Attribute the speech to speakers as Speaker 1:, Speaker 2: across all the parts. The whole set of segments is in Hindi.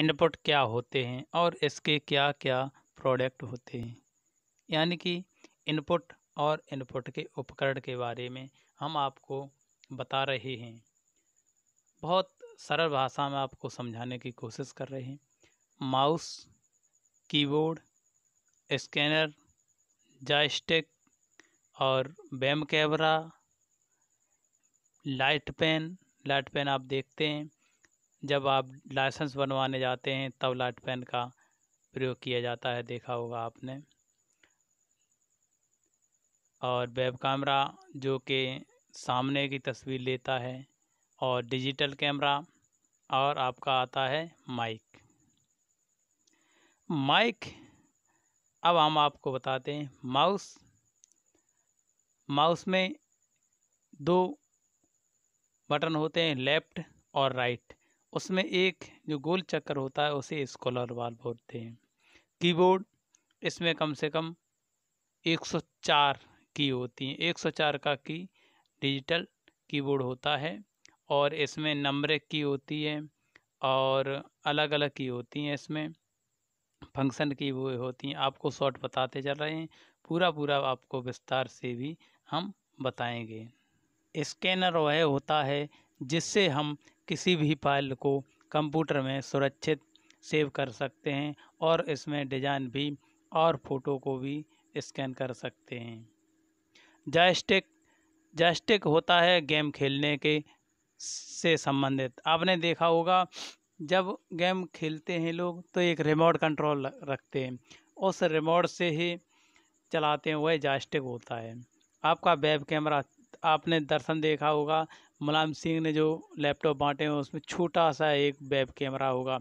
Speaker 1: इनपुट क्या होते हैं और इसके क्या क्या प्रोडक्ट होते हैं यानी कि इनपुट और इनपुट के उपकरण के बारे में हम आपको बता रहे हैं बहुत सरल भाषा में आपको समझाने की कोशिश कर रहे हैं माउस कीबोर्ड स्कैनर जॉयस्टिक और web camera light pen light pen आप देखते हैं जब आप लाइसेंस बनवाने जाते हैं तब लाइट पेन का प्रयोग किया जाता है देखा होगा आपने और वेब कैमरा जो कि सामने की तस्वीर लेता है और डिजिटल कैमरा और आपका आता है माइक माइक अब हम आपको बताते हैं माउस माउस में दो बटन होते हैं लेफ्ट और राइट उसमें एक जो गोल चक्कर होता है उसे स्कॉलर वाल बोलते हैं कीबोर्ड इसमें कम से कम 104 की होती हैं 104 का की डिजिटल कीबोर्ड होता है और इसमें नंबर की होती है और अलग अलग की होती हैं इसमें फंक्शन की वो होती हैं आपको शॉर्ट बताते चल रहे हैं पूरा पूरा आपको विस्तार से भी हम बताएंगे स्कैनर वह होता है जिससे हम किसी भी फाइल को कंप्यूटर में सुरक्षित सेव कर सकते हैं और इसमें डिज़ाइन भी और फोटो को भी स्कैन कर सकते हैं जॉयस्टिक जॉयस्टिक होता है गेम खेलने के से संबंधित आपने देखा होगा जब गेम खेलते हैं लोग तो एक रिमोट कंट्रोल रखते हैं उस रिमोट से ही चलाते हैं वह जॉयस्टिक होता है आपका वेब कैमरा आपने दर्शन देखा होगा मुलायम सिंह ने जो लैपटॉप बांटे हैं उसमें छोटा सा एक वेब कैमरा होगा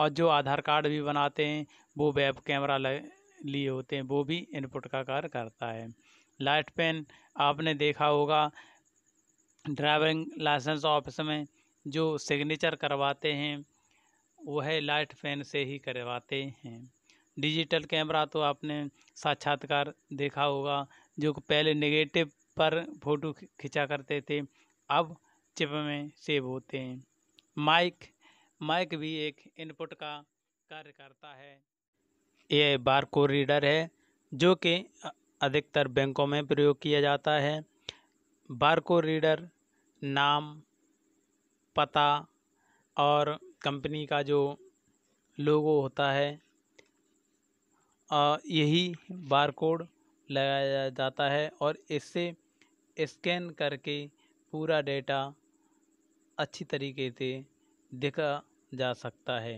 Speaker 1: और जो आधार कार्ड भी बनाते हैं वो वेब कैमरा लिए होते हैं वो भी इनपुट का कार्य करता है लाइट पेन आपने देखा होगा ड्राइविंग लाइसेंस ऑफिस में जो सिग्नेचर करवाते हैं वह है लाइट पेन से ही करवाते हैं डिजिटल कैमरा तो आपने साक्षात्कार देखा होगा जो पहले नेगेटिव पर फोटो खिंचा करते थे अब चिप में सेव होते हैं माइक माइक भी एक इनपुट का कार्य करता है यह बारकोड रीडर है जो कि अधिकतर बैंकों में प्रयोग किया जाता है बारकोड रीडर नाम पता और कंपनी का जो लोगो होता है यही बारकोड लगाया जाता है और इससे स्कैन करके पूरा डेटा अच्छी तरीके से देखा जा सकता है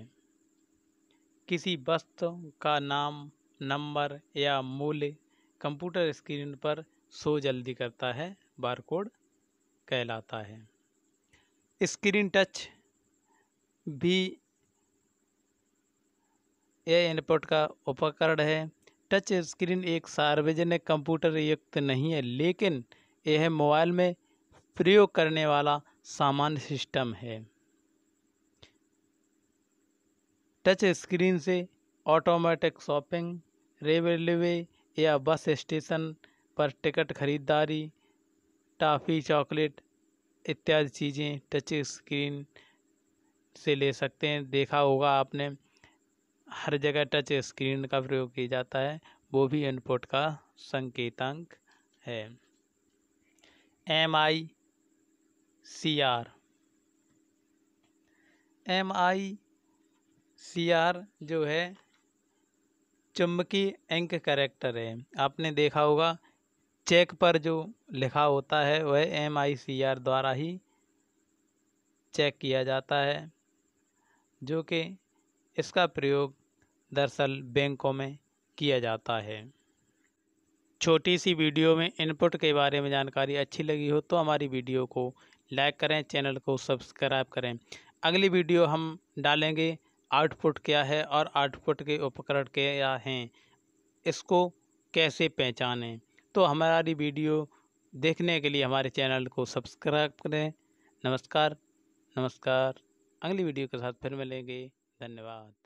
Speaker 1: किसी वस्तु का नाम नंबर या मूल्य कंप्यूटर स्क्रीन पर शो जल्दी करता है बारकोड कहलाता है स्क्रीन टच भी यह इनपुट का उपकरण है टच स्क्रीन एक सार्वजनिक कंप्यूटर युक्त नहीं है लेकिन यह मोबाइल में प्रयोग करने वाला सामान्य सिस्टम है टच स्क्रीन से ऑटोमेटिक शॉपिंग रेलवे या बस स्टेशन पर टिकट खरीदारी टॉफ़ी चॉकलेट इत्यादि चीज़ें टच स्क्रीन से ले सकते हैं देखा होगा आपने हर जगह टच स्क्रीन का प्रयोग किया जाता है वो भी इनपुट का संकेतांक है M I C R M I C R जो है चुंबकीय अंक करेक्टर है आपने देखा होगा चेक पर जो लिखा होता है वह एम आई सी आर द्वारा ही चेक किया जाता है जो कि इसका प्रयोग दरअसल बैंकों में किया जाता है छोटी सी वीडियो में इनपुट के बारे में जानकारी अच्छी लगी हो तो हमारी वीडियो को लाइक करें चैनल को सब्सक्राइब करें अगली वीडियो हम डालेंगे आउटपुट क्या है और आउटपुट के उपकरण क्या हैं इसको कैसे पहचानें तो हमारी वीडियो देखने के लिए हमारे चैनल को सब्सक्राइब करें नमस्कार नमस्कार अगली वीडियो के साथ फिर मिलेंगे धन्यवाद